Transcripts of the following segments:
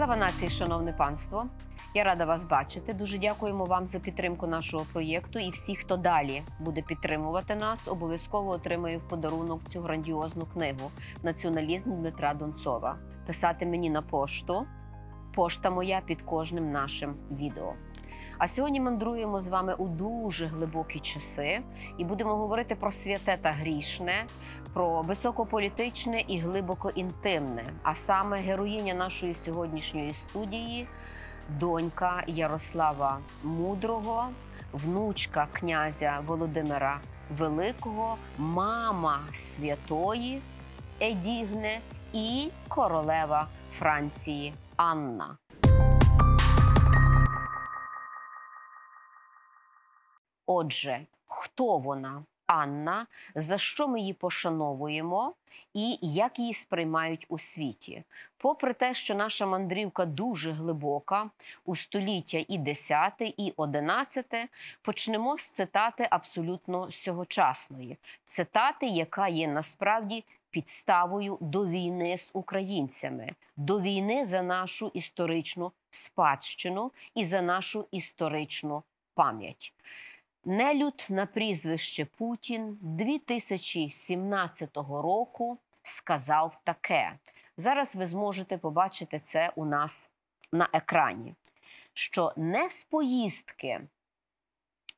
Слава нації, шановне панство. Я рада вас бачити. Дуже дякуємо вам за підтримку нашого проєкту. І всі, хто далі буде підтримувати нас, обов'язково отримає в подарунок цю грандіозну книгу Націоналізм Дмитра Донцова. Писати мені на пошту. Пошта моя під кожним нашим відео. А сьогодні мандруємо з вами у дуже глибокі часи і будемо говорити про святе та грішне, про високополітичне і глибоко інтимне. А саме героїня нашої сьогоднішньої студії, донька Ярослава Мудрого, внучка князя Володимира Великого, мама святої Едігне і королева Франції Анна. Отже, хто вона, Анна, за що ми її пошановуємо і як її сприймають у світі? Попри те, що наша мандрівка дуже глибока, у століття і 10, і 11, почнемо з цитати абсолютно сьогочасної, цитати, яка є насправді. Підставою до війни з українцями, до війни за нашу історичну спадщину і за нашу історичну пам'ять. Нелюд на прізвище Путін 2017 року сказав таке. Зараз ви зможете побачити це у нас на екрані. Що не з поїздки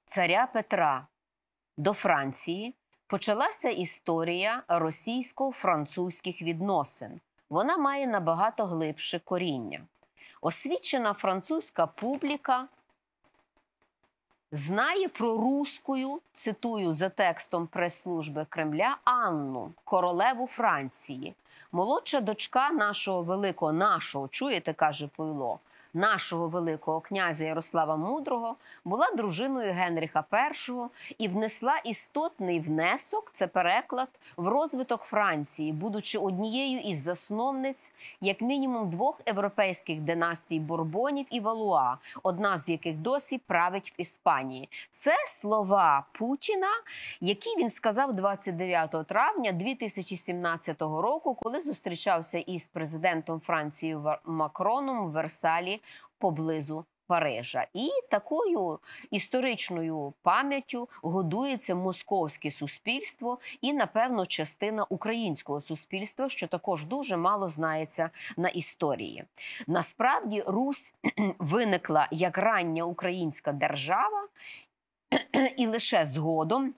царя Петра до Франції почалася історія російсько-французьких відносин. Вона має набагато глибше коріння. Освічена французька публіка знає про руською, цитую за текстом прес-служби Кремля Анну, королеву Франції, молодша дочка нашого великого, нашого чуєте, каже Пойло нашого Великого князя Ярослава Мудрого, була дружиною Генріха І і внесла істотний внесок, це переклад, в розвиток Франції, будучи однією із засновниць, як мінімум, двох європейських династій Бурбонів і Валуа, одна з яких досі править в Іспанії. Це слова Путіна, які він сказав 29 травня 2017 року, коли зустрічався із президентом Франції Макроном в Версалі поблизу Парижа. І такою історичною пам'яттю годується московське суспільство і, напевно, частина українського суспільства, що також дуже мало знається на історії. Насправді, Русь виникла як рання українська держава, і лише згодом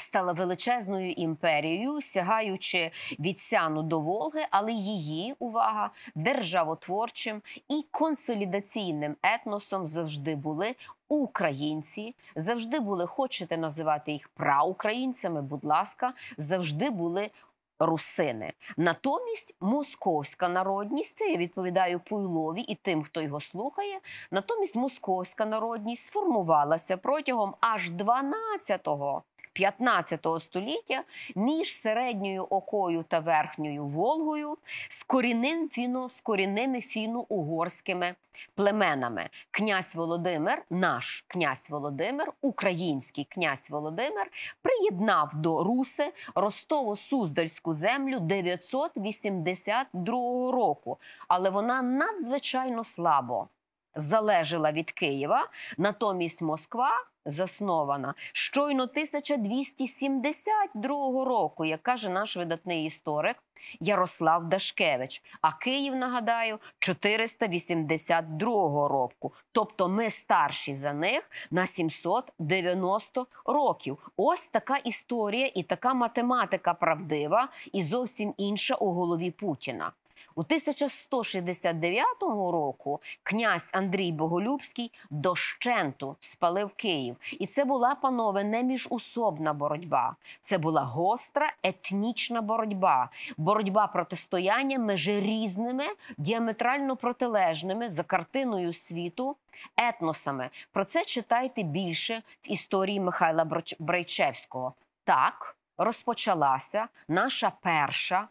стала величезною імперією, сягаючи від Сяну до Волги, але її увага державотворчим і консолідаційним етносом завжди були. Українці завжди були, хочете називати їх праукраїнцями, будь ласка, завжди були русини. Натомість московська народність це я відповідаю Пуйлові і тим, хто його слухає. Натомість московська народність сформувалася протягом аж 12-го 15 століття між середньою окою та верхньою Волгою з корінним фіно, з корінними фіно-угорськими племенами. Князь Володимир, наш князь Володимир, український князь Володимир, приєднав до Руси Ростово-Суздальську землю 982 року, але вона надзвичайно слабо залежала від Києва. Натомість Москва заснована щойно 1272 року, як каже наш видатний історик Ярослав Дашкевич. А Київ, нагадаю, 482 року. Тобто ми старші за них на 790 років. Ось така історія і така математика правдива, і зовсім інша у голові Путіна. У 1169 року князь Андрій Боголюбський дощенту спалив Київ, і це була панове не міжусобна боротьба. Це була гостра етнічна боротьба, боротьба протистояння між різними діаметрально протилежними за картиною світу етносами. Про це читайте більше в історії Михайла Брейчевського. Так розпочалася наша перша.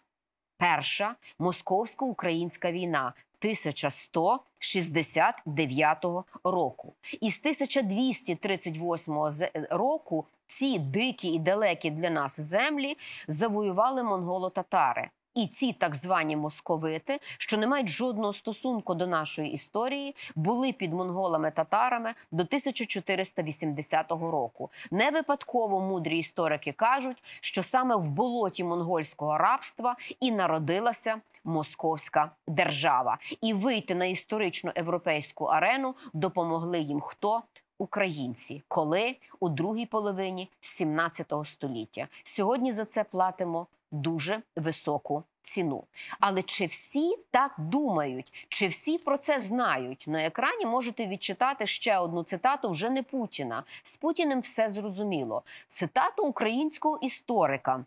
Перша московсько-українська війна 1169 року. І з 1238 е, року ці дикі і далекі для нас землі завоювали монголо-татари. І ці так звані московити, що не мають жодного стосунку до нашої історії, були під монголами-татарами до 1480 року. Не випадково мудрі історики кажуть, що саме в болоті монгольського рабства і народилася московська держава, і вийти на історичну європейську арену допомогли їм хто. Українці, коли у другій половині 17 століття сьогодні за це платимо дуже високу ціну. Але чи всі так думають, чи всі про це знають? На екрані можете відчитати ще одну цитату вже не Путіна. З Путіним все зрозуміло. Цитату українського історика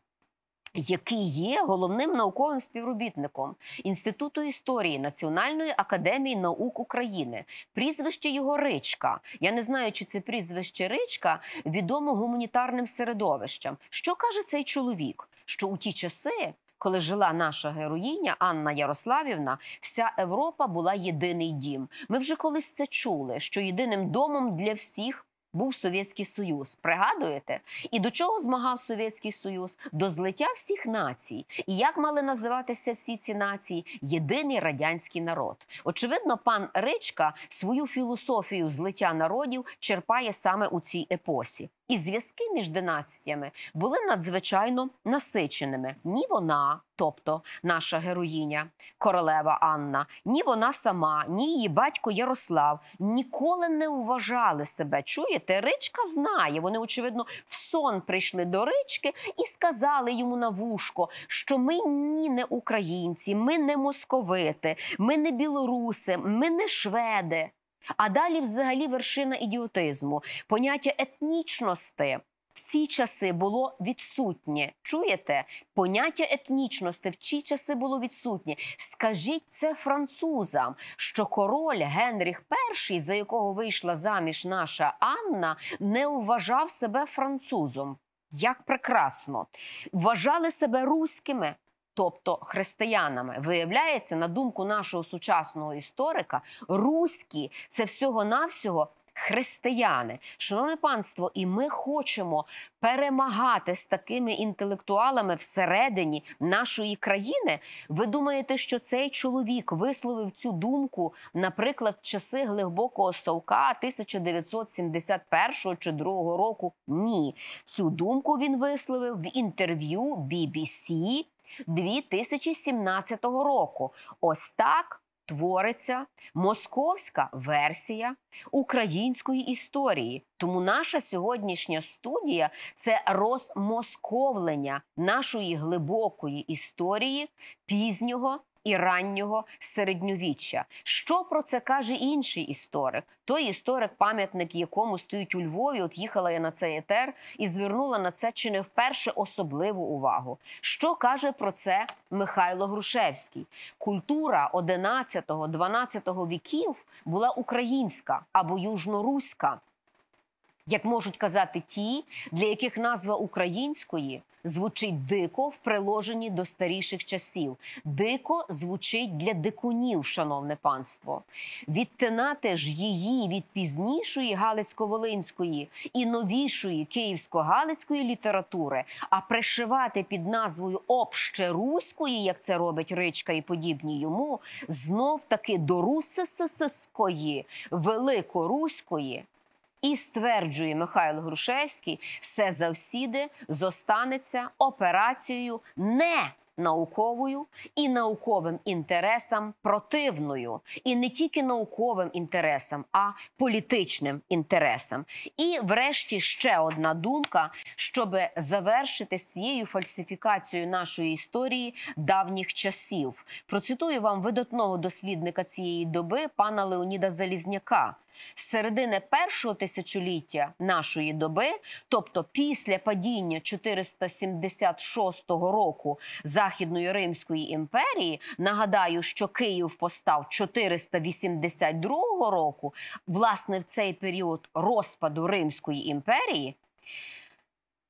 який є головним науковим співробітником Інституту історії Національної академії наук України, прізвище його Ричка. Я не знаю, чи це прізвище Ричка відомо гуманітарним середовищем. Що каже цей чоловік? Що у ті часи. Коли жила наша героїня Анна Ярославівна, вся Європа була єдиний дім. Ми вже колись це чули, що єдиним домом для всіх був Совєтський Союз. Пригадуєте? І до чого змагав Совєтський Союз? До злиття всіх націй. І як мали називатися всі ці нації? Єдиний радянський народ. Очевидно, пан Ричка свою філософію злиття народів черпає саме у цій епосі і зв'язки між династіями були надзвичайно насиченими. Ні вона, тобто наша героїня, королева Анна, ні вона сама, ні її батько Ярослав ніколи не вважали себе. Чуєте, ричка знає. Вони, очевидно, в сон прийшли до рички і сказали йому на вушко, що ми ні не українці, ми не московити, ми не білоруси, ми не шведи. А далі, взагалі, вершина ідіотизму, поняття етнічності. В ці часи було відсутнє. Чуєте? Поняття етнічності в ці часи було відсутнє. Скажіть це французам, що король Генріх І, за якого вийшла заміж наша Анна, не вважав себе французом. Як прекрасно! Вважали себе руськими тобто християнами. Виявляється, на думку нашого сучасного історика, руські це всього-навсього. Християни, шановне панство, і ми хочемо перемагати з такими інтелектуалами всередині нашої країни. Ви думаєте, що цей чоловік висловив цю думку, наприклад, в часи глибокого совка 1971 чи 2 року? Ні, цю думку він висловив в інтерв'ю BBC 2017 року. Ось так твориться московська версія української історії. Тому наша сьогоднішня студія це розмосковлення нашої глибокої історії пізнього і раннього середньовіччя. Що про це каже інший історик? Той історик, пам'ятник якому стоїть у Львові, от їхала я на цей етер і звернула на це чи не вперше особливу увагу. Що каже про це Михайло Грушевський? Культура 11-12 віків була українська або южноруська як можуть казати ті, для яких назва української звучить дико в приложенні до старіших часів. Дико звучить для дикунів, шановне панство. Відтинати ж її від пізнішої Галицько-Волинської і новішої київсько-галицької літератури, а пришивати під назвою общеруської, як це робить Ричка і подібні йому, знов таки до русисисиської, великоруської. І стверджує Михайло Грушевський, все завсіди зостанеться операцією не науковою і науковим інтересам противною, і не тільки науковим інтересам, а політичним інтересам. І, врешті, ще одна думка, щоб завершити з цією фальсифікацією нашої історії давніх часів. Процитую вам видатного дослідника цієї доби, пана Леоніда Залізняка. З середини першого тисячоліття нашої доби, тобто після падіння 476 року Західної Римської імперії, нагадаю, що Київ постав 482 року, власне, в цей період розпаду Римської імперії.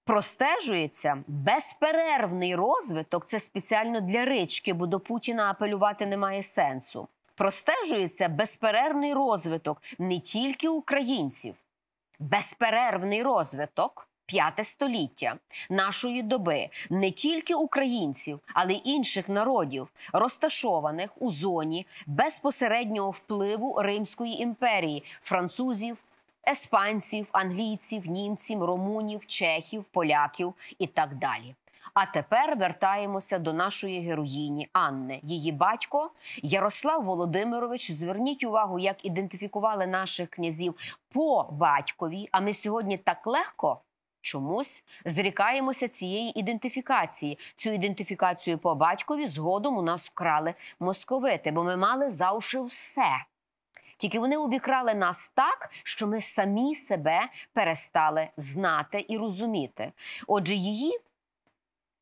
Простежується безперервний розвиток. Це спеціально для рички, бо до Путіна апелювати немає сенсу простежується безперервний розвиток не тільки українців, безперервний розвиток. П'яте століття нашої доби не тільки українців, але й інших народів, розташованих у зоні безпосереднього впливу Римської імперії, французів, еспанців, англійців, німців, румунів, чехів, поляків і так далі. А тепер вертаємося до нашої героїні Анни. Її батько Ярослав Володимирович. Зверніть увагу, як ідентифікували наших князів по батькові. А ми сьогодні так легко. Чомусь зрікаємося цієї ідентифікації. Цю ідентифікацію по батькові згодом у нас вкрали московити, бо ми мали за уші все. Тільки вони обікрали нас так, що ми самі себе перестали знати і розуміти. Отже, її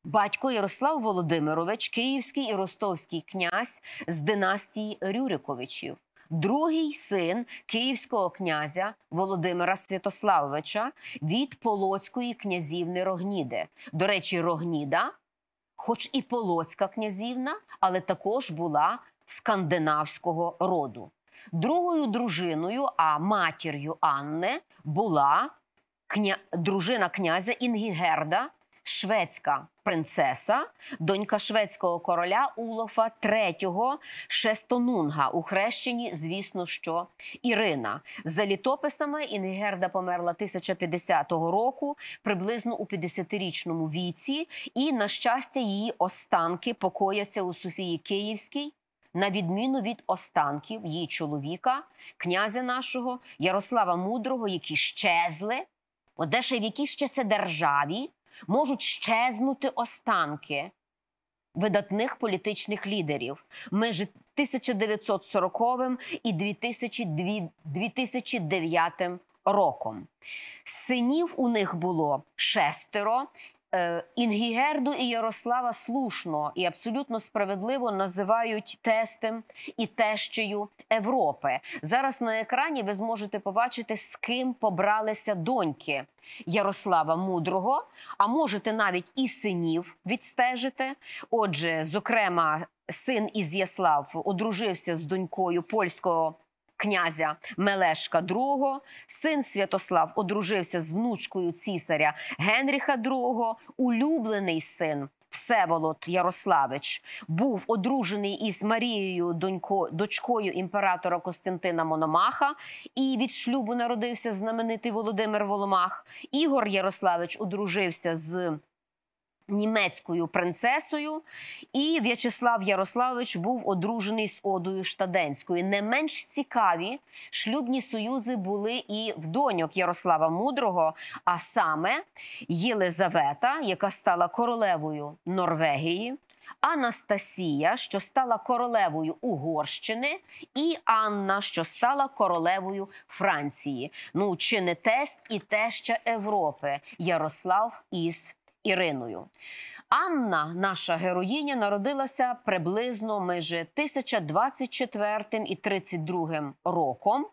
Батько Ярослав Володимирович, київський і ростовський князь з династії Рюриковичів, другий син київського князя Володимира Святославовича від Полоцької князівни Рогніди. До речі, Рогніда, хоч і Полоцька князівна, але також була скандинавського роду. Другою дружиною, а матір'ю Анни, була кня... дружина князя Інгігерда шведська принцеса, донька шведського короля Улофа III Шестонунга, у хрещенні, звісно, що Ірина. За літописами Інгерда померла 1050 року, приблизно у 50-річному віці, і, на щастя, її останки покояться у Софії Київській. На відміну від останків її чоловіка, князя нашого Ярослава Мудрого, які щезли, одеша в якій ще це державі, можуть щезнути останки видатних політичних лідерів між 1940 і 2009 роком. Синів у них було шестеро. Е, Інгігерду і Ярослава слушно і абсолютно справедливо називають тестем і тещею Європи. Зараз на екрані ви зможете побачити, з ким побралися доньки Ярослава Мудрого, а можете навіть і синів відстежити. Отже, зокрема, син Із'яслав одружився з донькою польського. Князя Мелешка II, син Святослав одружився з внучкою цісаря Генріха II, улюблений син Всеволод Ярославич був одружений із Марією, донько, дочкою імператора Костянтина Мономаха, і від шлюбу народився знаменитий Володимир Воломах. Ігор Ярославич одружився з. Німецькою принцесою, і В'ячеслав Ярославович був одружений з Одою Штаденською. Не менш цікаві шлюбні союзи були і в доньок Ярослава Мудрого, а саме Єлизавета, яка стала королевою Норвегії, Анастасія, що стала королевою Угорщини, і Анна, що стала королевою Франції. Ну чи не тест і теща Європи Ярослав із. Іриною. Анна, наша героїня, народилася приблизно межі 1024 і 32 роком.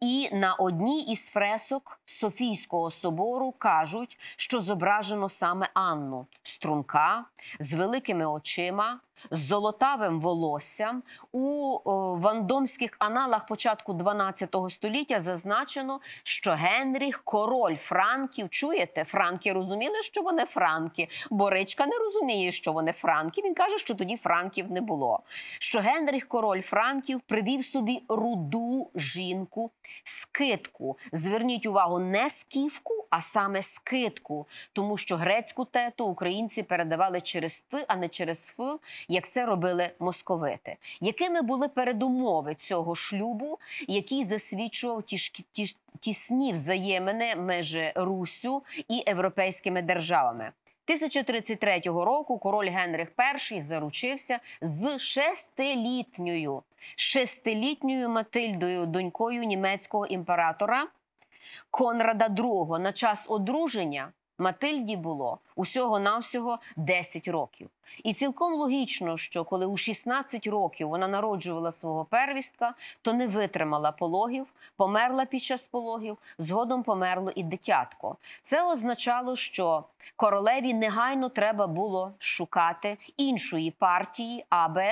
І на одній із фресок Софійського собору кажуть, що зображено саме Анну струнка з великими очима, з золотавим волоссям. У вандомських аналах початку 12 століття зазначено, що Генріх, король франків. Чуєте, франки розуміли, що вони франки франки. Боричка не розуміє, що вони франки. Він каже, що тоді франків не було. Що Генріх Король Франків привів собі руду жінку скидку. Зверніть увагу, не скіфку, а саме скидку, тому що грецьку тету українці передавали через ти, а не через ф, як це робили московити. Якими були передумови цього шлюбу, який засвідчував ті ті, тісні взаємини межі Руссю і європейськими державами? 1033 року король Генрих І заручився з шестилітньою шестилітньою Матильдою, донькою німецького імператора Конрада II. На час одруження Матильді було усього навсього 10 років. І цілком логічно, що коли у 16 років вона народжувала свого первістка, то не витримала пологів, померла під час пологів, згодом померло і дитятко. Це означало, що королеві негайно треба було шукати іншої партії, аби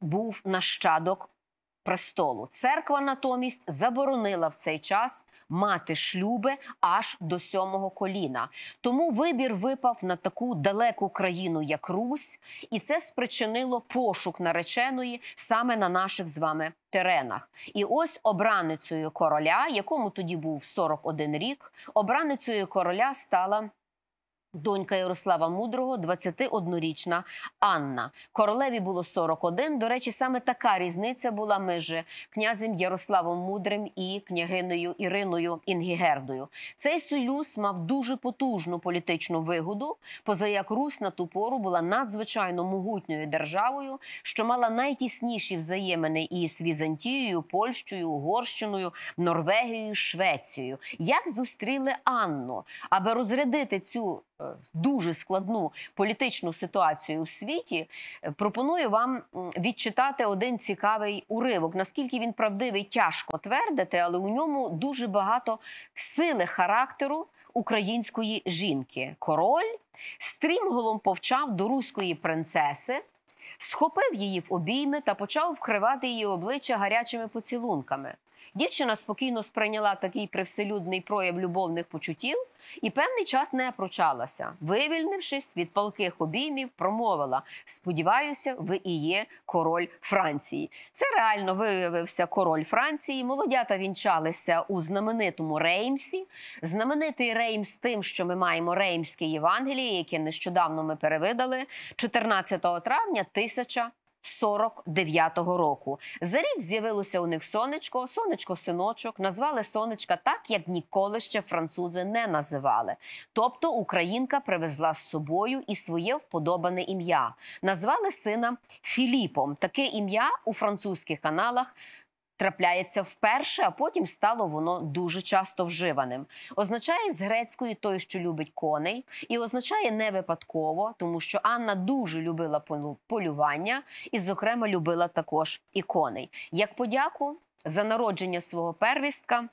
був нащадок престолу. Церква натомість заборонила в цей час мати шлюби аж до сьомого коліна. Тому вибір випав на таку далеку країну, як Русь, і це спричинило пошук нареченої саме на наших з вами теренах. І ось обраницею короля, якому тоді був 41 рік, обраницею короля стала. Донька Ярослава Мудрого, 21-річна Анна. Королеві було 41. До речі, саме така різниця була межі князем Ярославом Мудрим і княгиною Іриною Інгігердою. Цей союз мав дуже потужну політичну вигоду, поза як Русь на ту пору була надзвичайно могутньою державою, що мала найтісніші взаємини із Візантією, Польщею, Угорщиною, Норвегією, Швецією. Як зустріли Анну, аби розрядити цю. Е, дуже складну політичну ситуацію у світі, е, пропоную вам відчитати один цікавий уривок. Наскільки він правдивий, тяжко твердити, але у ньому дуже багато сили характеру української жінки. Король стрімголом повчав до руської принцеси. Схопив її в обійми та почав вкривати її обличчя гарячими поцілунками. Дівчина спокійно сприйняла такий привселюдний прояв любовних почуттів і певний час не пручалася. Вивільнившись від палких обіймів, промовила: Сподіваюся, ви і є король Франції. Це реально виявився король Франції. Молодята вінчалися у знаменитому Реймсі. Знаменитий Реймс, тим, що ми маємо Реймське Євангеліє, яке нещодавно ми перевидали 14 травня. 1000 49-го року. За рік з'явилося у них сонечко, сонечко-синочок, назвали сонечка так, як ніколи ще французи не називали. Тобто Українка привезла з собою і своє вподобане ім'я. Назвали сина Філіпом. Таке ім'я у французьких каналах Трапляється вперше, а потім стало воно дуже часто вживаним. Означає з грецької той, що любить коней, і означає не випадково, тому що Анна дуже любила полювання і, зокрема, любила також і коней. Як подяку за народження свого первістка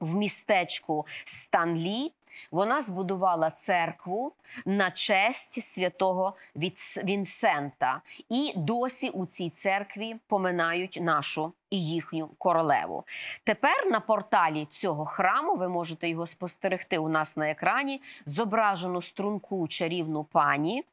в містечку Станлі вона збудувала церкву на честь святого Вінсента, і досі у цій церкві поминають нашу і їхню королеву. Тепер на порталі цього храму ви можете його спостерегти у нас на екрані. Зображену струнку чарівну пані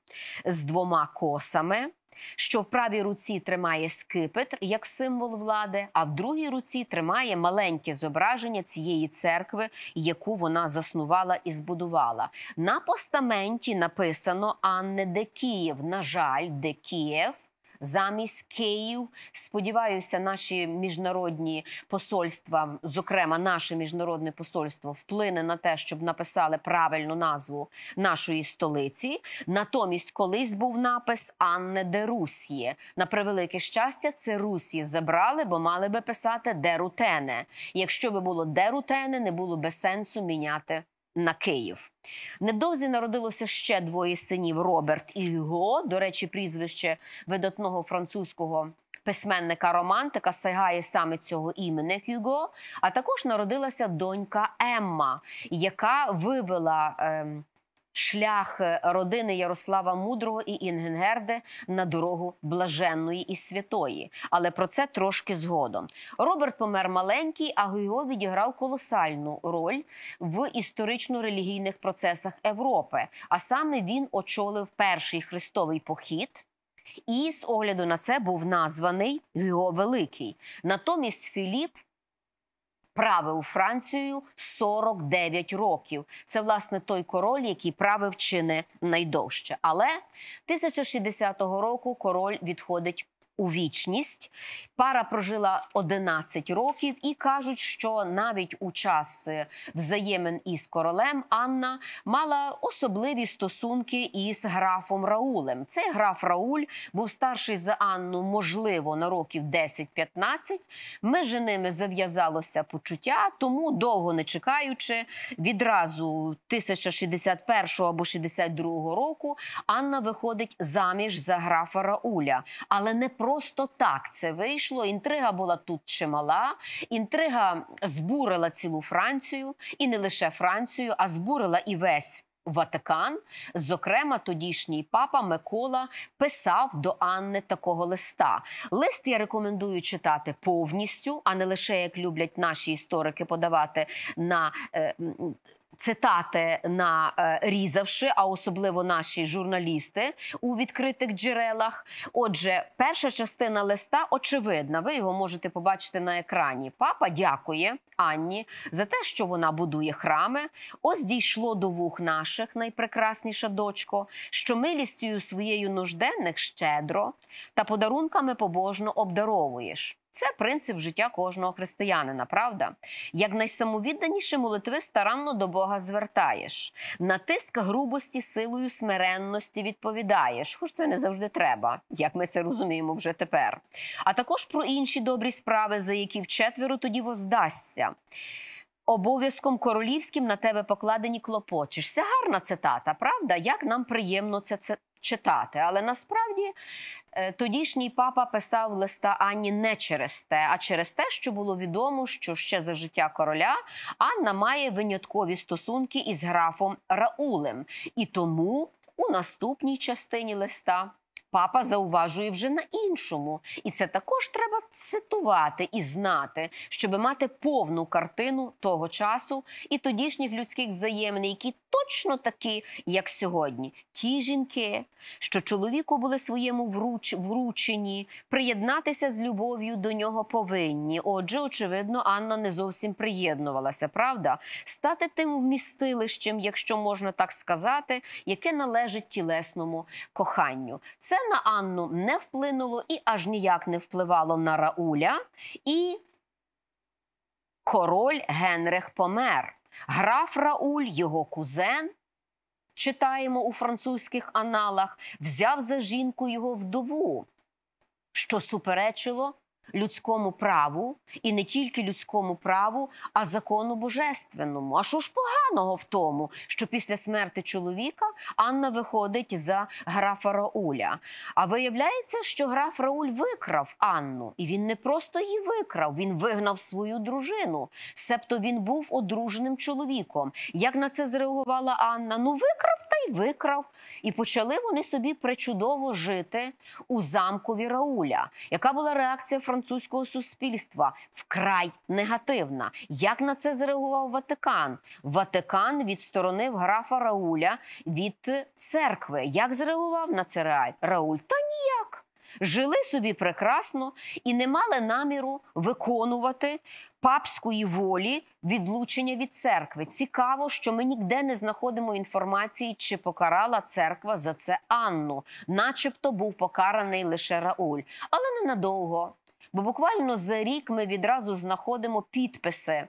з двома косами що в правій руці тримає скипетр як символ влади, а в другій руці тримає маленьке зображення цієї церкви, яку вона заснувала і збудувала. На постаменті написано Анне де Київ. На жаль, де Київ замість Київ. Сподіваюся, наші міжнародні посольства, зокрема наше міжнародне посольство, вплине на те, щоб написали правильну назву нашої столиці. Натомість, колись був напис Анне де Рус'є. На превелике щастя, це Рус'є забрали, бо мали би писати де рутене. Якщо би було де рутене, не було би сенсу міняти на Київ. Недовзі народилося ще двоє синів: Роберт і Його. До речі, прізвище видатного французького. Письменника романтика сягає саме цього імені Хюго, а також народилася донька Емма, яка вивела. Е шлях е, родини Ярослава Мудрого і Інгенгерде на дорогу блаженної і святої. Але про це трошки згодом. Роберт помер маленький, а його відіграв колосальну роль в історично-релігійних процесах Європи. А саме він очолив перший хрестовий похід. І з огляду на це був названий Гіо Великий. Натомість Філіп правив Францією 49 років. Це власне той король, який правив чини найдовше. Але 1060 року король відходить у вічність. Пара прожила 11 років і кажуть, що навіть у час е, взаємин із королем Анна мала особливі стосунки із графом Раулем. Цей граф Рауль був старший за Анну, можливо, на років 10-15. Між ними зав'язалося почуття, тому довго не чекаючи, відразу 1061 або 62 року Анна виходить заміж за графа Рауля, але не про просто так це вийшло. Інтрига була тут чимала, інтрига збурила цілу Францію, і не лише Францію, а збурила і весь. Ватикан, зокрема, тодішній папа Микола писав до Анни такого листа. Лист я рекомендую читати повністю, а не лише як люблять наші історики подавати на е, цитати нарізавши, е, а особливо наші журналісти у відкритих джерелах. Отже, перша частина листа очевидна. Ви його можете побачити на екрані. Папа дякує Анні за те, що вона будує храми. Ось дійшло до вух наших найпрекрасніша дочко, що милістю своєю нужденних щедро та подарунками побожно обдаровуєш. Це принцип життя кожного християнина. Правда, як найсамовідданіше молитви старанно до Бога звертаєш, на тиск грубості, силою смиренності відповідаєш, хоч це не завжди треба, як ми це розуміємо вже тепер. А також про інші добрі справи, за які в четверо тоді воздасться. Обов'язком королівським на тебе покладені клопочешся. Гарна цитата, правда? Як нам приємно це, це читати. Але насправді е, тодішній папа писав листа Анні не через те, а через те, що було відомо, що ще за життя короля Анна має виняткові стосунки із графом Раулем. І тому у наступній частині листа папа зауважує вже на іншому. І це також треба цитувати і знати, щоб мати повну картину того часу і тодішніх людських взаємин, які точно такі, як сьогодні. Ті жінки, що чоловіку були своєму вруч... вручені, приєднатися з любов'ю до нього повинні. Отже, очевидно, Анна не зовсім приєднувалася, правда? Стати тим вмістилищем, якщо можна так сказати, яке належить тілесному коханню. Це на Анну не вплинуло і аж ніяк не впливало на Рауля. І король Генрих помер. Граф Рауль, його кузен. Читаємо у французьких аналах, взяв за жінку його вдову, що суперечило людському праву, і не тільки людському праву, а закону божественному. А що ж поганого в тому, що після смерти чоловіка Анна виходить за графа Рауля? А виявляється, що граф Рауль викрав Анну, і він не просто її викрав, він вигнав свою дружину. Себто він був одруженим чоловіком. Як на це зреагувала Анна? Ну викрав й викрав. І почали вони собі причудово жити у замку Вірауля, яка була реакція французького суспільства вкрай негативна. Як на це зреагував Ватикан? Ватикан відсторонив графа Рауля від церкви. Як зреагував на це Рауль? Та ніяк жили собі прекрасно і не мали наміру виконувати папської волі відлучення від церкви. Цікаво, що ми ніде не знаходимо інформації, чи покарала церква за це Анну, начебто був покараний лише Рауль, але ненадовго. Бо буквально за рік ми відразу знаходимо підписи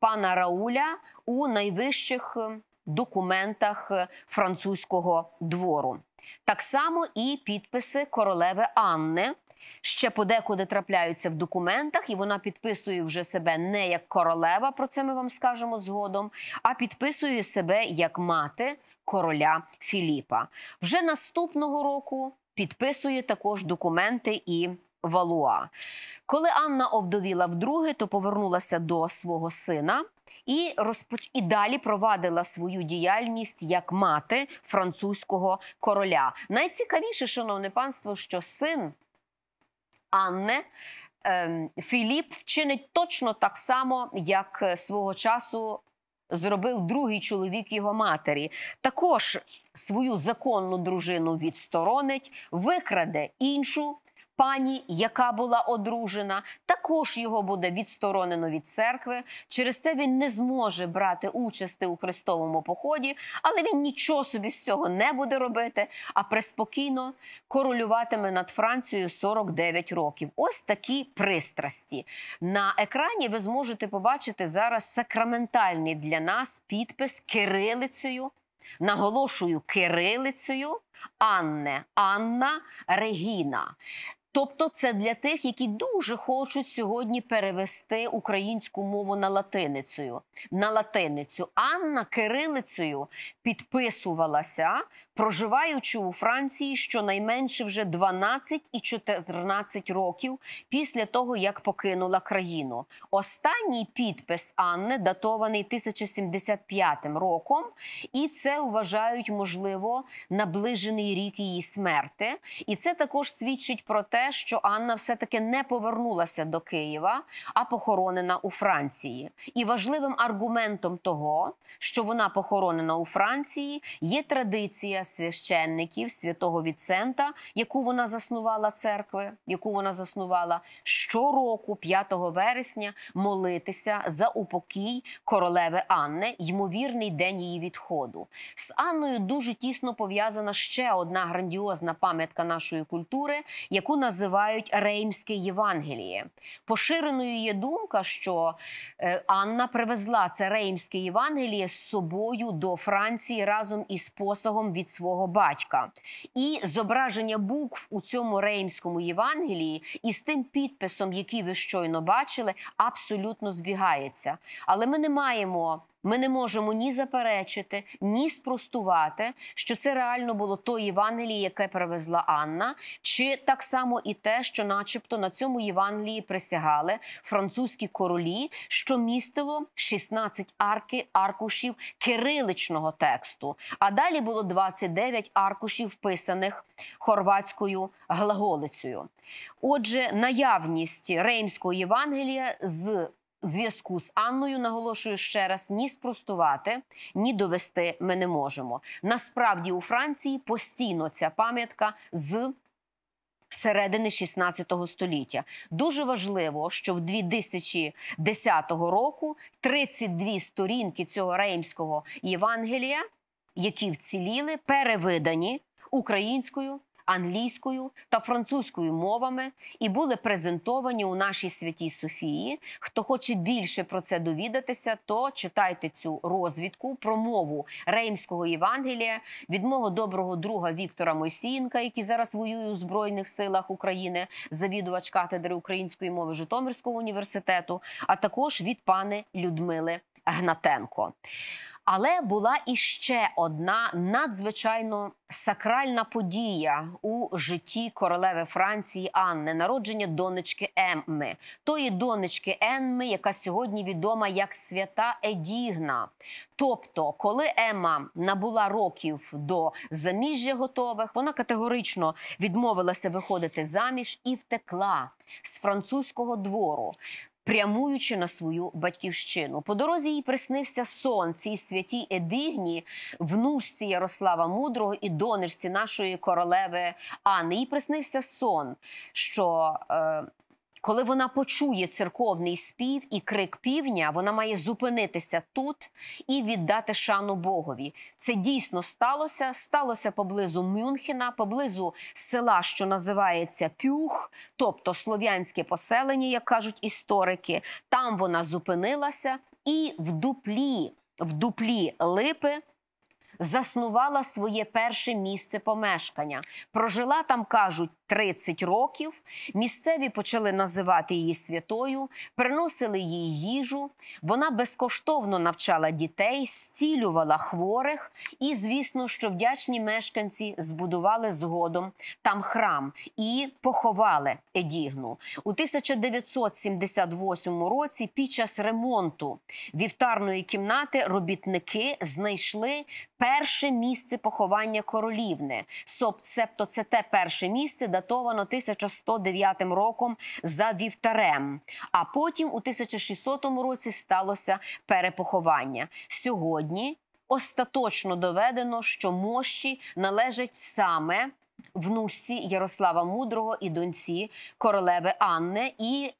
пана Рауля у найвищих ем, документах е, французького двору. Так само і підписи королеви Анни. Ще подекуди трапляються в документах, і вона підписує вже себе не як королева, про це ми вам скажемо згодом, а підписує себе як мати короля Філіпа. Вже наступного року підписує також документи і. Валуа. Коли Анна овдовіла вдруге, то повернулася до свого сина і розпоч... і далі провадила свою діяльність як мати французького короля. Найцікавіше, шановне панство, що син Анне. Ем, Філіп вчинить точно так само, як е, свого часу зробив другий чоловік його матері. Також свою законну дружину відсторонить, викраде іншу Пані, яка була одружена, також його буде відсторонено від церкви. Через це він не зможе брати участі у Христовому поході, але він нічого собі з цього не буде робити, а приспокійно королюватиме над Францією 49 років. Ось такі пристрасті. На екрані ви зможете побачити зараз сакраментальний для нас підпис кирилицею. Наголошую кирилицею Анне, Анна Регіна. Тобто, це для тих, які дуже хочуть сьогодні перевести українську мову на латиницю. На латиницю Анна кирилицею підписувалася, проживаючи у Франції щонайменше вже 12 і 14 років після того, як покинула країну. Останній підпис Анни датований 1075 роком, і це вважають можливо наближений рік її смерти. І це також свідчить про те що Анна все-таки не повернулася до Києва, а похоронена у Франції. І важливим аргументом того, що вона похоронена у Франції, є традиція священників святого Віцента, яку вона заснувала церкви, яку вона заснувала щороку, 5 вересня, молитися за упокій королеви Анни, ймовірний день її відходу. З Анною дуже тісно пов'язана ще одна грандіозна пам'ятка нашої культури, яку називають Реймське Євангеліє. Поширеною є думка, що е, Анна привезла це Реймське Євангеліє з собою до Франції разом із посогом від свого батька. І зображення букв у цьому Реймському Євангелії із тим підписом текстом, який ви щойно бачили, абсолютно збігається. Але ми не маємо ми не можемо ні заперечити, ні спростувати, що це реально було то Євангеліє, яке привезла Анна, чи так само і те, що, начебто, на цьому Євангелії присягали французькі королі, що містило 16 арки аркушів кириличного тексту. А далі було 29 аркушів, писаних хорватською глаголицею. Отже, наявність Реймського Євангелія з зв'язку з Анною наголошую ще раз: ні спростувати, ні довести ми не можемо. Насправді у Франції постійно ця пам'ятка з. Середини 16 століття дуже важливо, що в 2010 року 32 сторінки цього Реймського Євангелія, які вціліли, перевидані українською англійською та французькою мовами і були презентовані у нашій святій Софії. Хто хоче більше про це довідатися, то читайте цю розвідку про мову Реймського Євангелія від мого доброго друга Віктора Мойсієнка, який зараз воює у збройних силах України, завідувач катедри української мови Житомирського університету, а також від пани Людмили Гнатенко. Але була іще одна надзвичайно сакральна подія у житті королеви Франції Анни народження донечки Емми, тої донечки Емми, яка сьогодні відома як свята Едігна. Тобто, коли Ема набула років до заміжжя готових, вона категорично відмовилася виходити заміж і втекла з французького двору прямуючи на свою батьківщину. По дорозі їй приснився сон цій святій Едигні, внушці Ярослава Мудрого і донечці нашої королеви Анни. Їй приснився сон, що. Е, коли вона почує церковний спів і крик півня, вона має зупинитися тут і віддати шану Богові. Це дійсно сталося. Сталося поблизу Мюнхена, поблизу села, що називається Пюх, тобто слов'янське поселення, як кажуть історики. Там вона зупинилася, і в дуплі, в дуплі липи заснувала своє перше місце помешкання. Прожила там, кажуть, 30 років. Місцеві почали називати її святою, приносили їй їжу. Вона безкоштовно навчала дітей, зцілювала хворих. І, звісно, що вдячні мешканці збудували згодом там храм і поховали Едігну. У 1978 році, під час ремонту вівтарної кімнати, робітники знайшли перше місце поховання королівни. Себто це те перше місце датовано 1109 роком за вівтарем. А потім у 1600 році сталося перепоховання. Сьогодні остаточно доведено, що мощі належать саме внучці Ярослава Мудрого і доньці королеви Анни і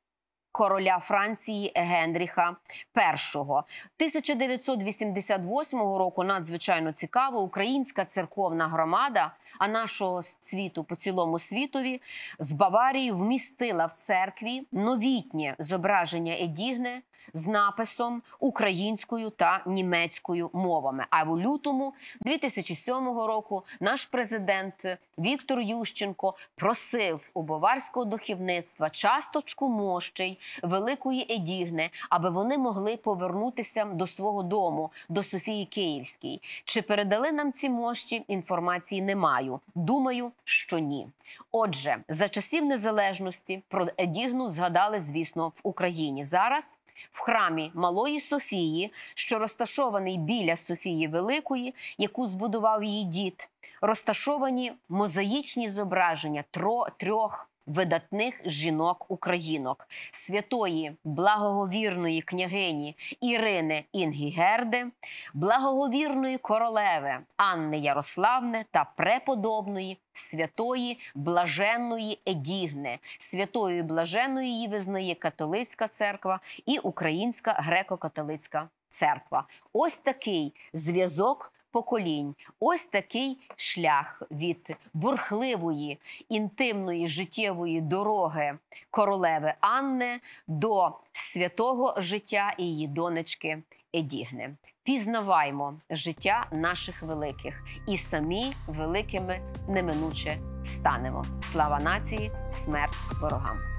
короля Франції Генріха І. 1988 року. Надзвичайно цікаво, українська церковна громада, а нашого світу по цілому світові з Баварії вмістила в церкві новітнє зображення Едігне з написом українською та німецькою мовами. А в лютому 2007 року наш президент Віктор Ющенко просив у баварського духовництва часточку мощей великої едігни, аби вони могли повернутися до свого дому, до Софії Київській. Чи передали нам ці мощі? Інформації не маю. Думаю, що ні. Отже, за часів незалежності про едігну згадали, звісно, в Україні зараз в храмі Малої Софії, що розташований біля Софії Великої, яку збудував її дід, розташовані мозаїчні зображення трьох видатних жінок українок, святої благовірної княгині Ірини Інгігерди, благоговірної королеви Анни Ярославне та преподобної святої блаженної Едігни, святою блаженної її визнає католицька церква і Українська греко-католицька церква. Ось такий зв'язок поколінь. Ось такий шлях від бурхливої інтимної життєвої дороги королеви Анни до святого життя її донечки Едігни. Пізнаваймо життя наших великих і самі великими неминуче станемо. Слава нації, смерть ворогам.